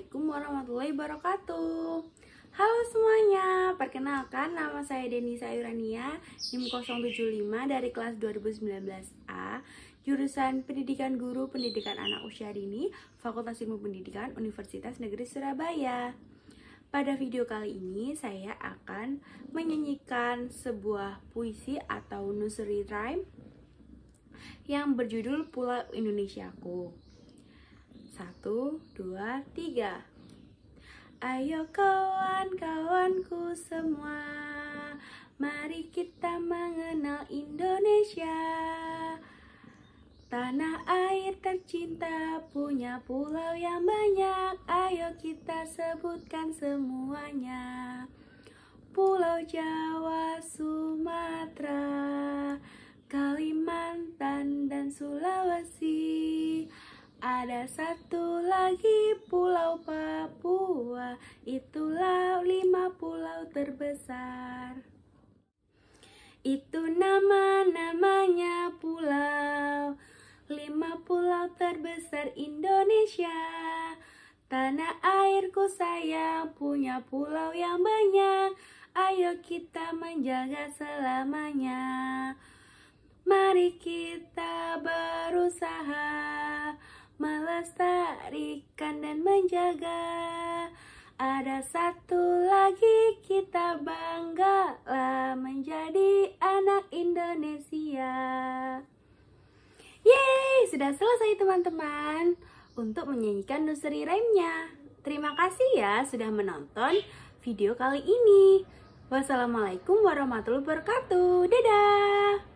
Assalamualaikum warahmatullahi wabarakatuh Halo semuanya, perkenalkan nama saya Deni Sayurania NIM 075 dari kelas 2019A Jurusan Pendidikan Guru Pendidikan Anak Usia Dini Fakultas Ilmu Pendidikan Universitas Negeri Surabaya Pada video kali ini saya akan menyanyikan sebuah puisi atau nursery rhyme yang berjudul Pulau Indonesiaku satu, dua, tiga Ayo kawan-kawanku semua Mari kita mengenal Indonesia Tanah air tercinta punya pulau yang banyak Ayo kita sebutkan semuanya Pulau Jawa, Sumatera Ada satu lagi pulau Papua, itulah lima pulau terbesar. Itu nama-namanya pulau, lima pulau terbesar Indonesia. Tanah airku sayang, punya pulau yang banyak, ayo kita menjaga selamanya. Mari kita melestarikan dan menjaga Ada satu lagi kita banggalah menjadi anak Indonesia Yeay, sudah selesai teman-teman untuk menyanyikan nursery rhyme-nya. Terima kasih ya sudah menonton video kali ini. Wassalamualaikum warahmatullahi wabarakatuh. Dadah!